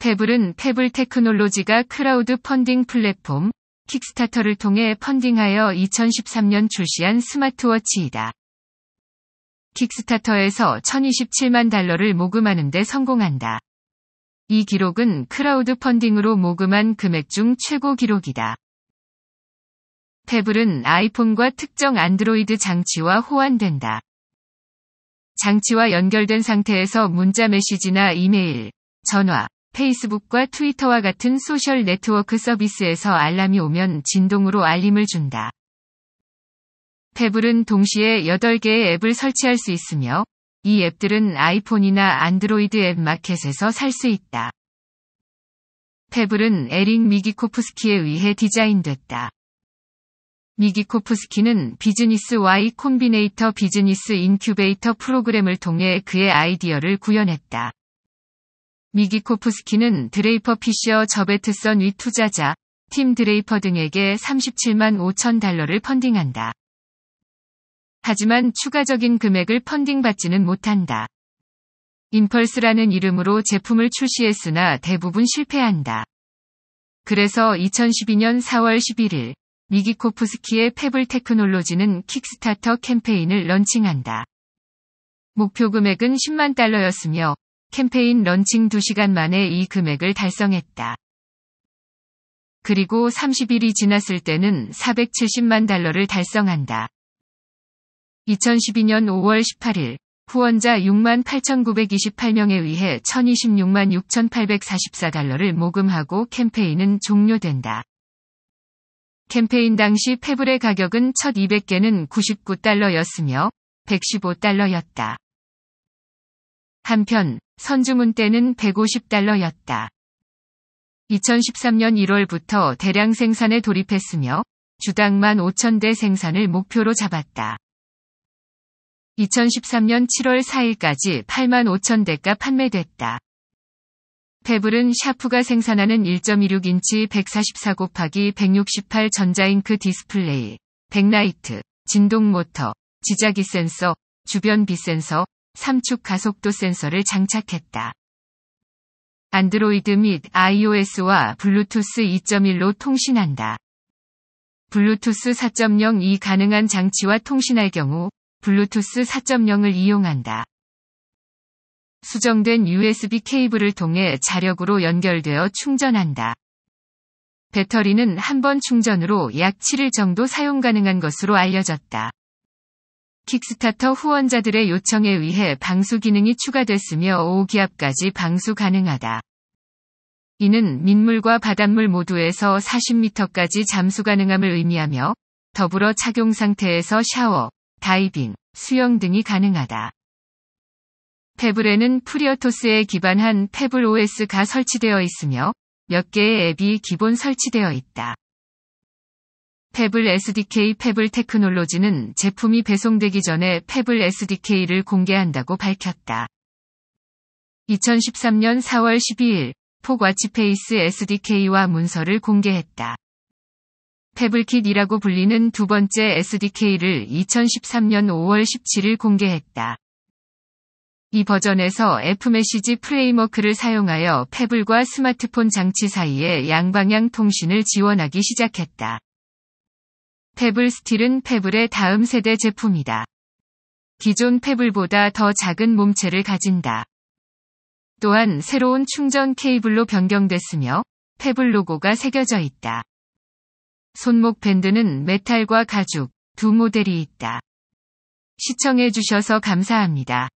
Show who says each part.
Speaker 1: 페블은 페블 테크놀로지가 크라우드 펀딩 플랫폼 킥스타터를 통해 펀딩하여 2013년 출시한 스마트워치이다. 킥스타터에서 1027만 달러를 모금하는 데 성공한다. 이 기록은 크라우드 펀딩으로 모금한 금액 중 최고 기록이다. 페블은 아이폰과 특정 안드로이드 장치와 호환된다. 장치와 연결된 상태에서 문자 메시지나 이메일, 전화, 페이스북과 트위터와 같은 소셜 네트워크 서비스에서 알람이 오면 진동으로 알림을 준다. 탭블은 동시에 8개의 앱을 설치할 수 있으며 이 앱들은 아이폰이나 안드로이드 앱 마켓에서 살 수 있다. 탭블은 에릭 미기코프스키에 의해 디자인됐다. 미기코프스키는 비즈니스 Y 콤비네이터 비즈니스 인큐베이터 프로그램을 통해 그의 아이디어를 구현했다. 미기코프스키는 드레이퍼 피셔 저베트선 위 투자자, 팀 드레이퍼 등에게 37만 5천 달러를 펀딩한다. 하지만 추가적인 금액을 펀딩받지는 못한다. 임펄스라는 이름으로 제품을 출시했으나 대부분 실패한다. 그래서 2012년 4월 11일 미기코프스키의 페블 테크놀로지는 킥스타터 캠페인을 런칭한다. 목표 금액은 10만 달러였으며 캠페인 런칭 2시간 만에 이 금액을 달성했다. 그리고 30일이 지났을 때는 470만 달러를 달성한다. 2012년 5월 18일 후원자 6 8,928명에 의해 1,026만 6,844달러를 모금하고 캠페인은 종료된다. 캠페인 당시 패블의 가격은 첫 200개는 99달러였으며 115달러였다. 한편 선주문 때는 150달러였다. 2013년 1월부터 대량 생산에 돌입했으며 주당1 5,000대 생산을 목표로 잡았다. 2013년 7월 4일까지 8 5,000대가 판매됐다. 패블은 샤프가 생산하는 1.26인치 144 곱하기 168 전자잉크 디스플레이, 백라이트, 진동 모터, 지자기 센서, 주변 비센서, 3축 가속도 센서를 장착했다. 안드로이드 및 iOS와 블루투스 2.1로 통신한다. 블루투스 4.0이 가능한 장치와 통신할 경우 블루투스 4.0을 이용한다. 수정된 USB 케이블을 통해 자력으로 연결되어 충전한다. 배터리는 한 번 충전으로 약 7일 정도 사용 가능한 것으로 알려졌다. 킥스타터 후원자들의 요청에 의해 방수 기능이 추가됐으며 5기압까지 방수 가능하다. 이는 민물과 바닷물 모두에서 40m까지 잠수 가능함을 의미하며 더불어 착용 상태에서 샤워, 다이빙, 수영 등이 가능하다. 페블에는 프리어토스에 기반한 페블 OS가 설치되어 있으며 몇 개의 앱이 기본 설치되어 있다. 패블 SDK 패블 테크놀로지는 제품이 배송되기 전에 패블 SDK를 공개한다고 밝혔다. 2013년 4월 12일 폭와치페이스 SDK와 문서를 공개했다. 패블킷이라고 불리는 두 번째 SDK를 2013년 5월 17일 공개했다. 이 버전에서 F메시지 프레임워크를 사용하여 패블과 스마트폰 장치 사이에 양방향 통신을 지원하기 시작했다. 패블 스틸은 패블의 다음 세대 제품이다. 기존 패블보다더 작은 몸체를 가진다. 또한 새로운 충전 케이블로 변경됐으며 패블 로고가 새겨져 있다. 손목 밴드는 메탈과 가죽 두 모델이 있다. 시청해주셔서 감사합니다.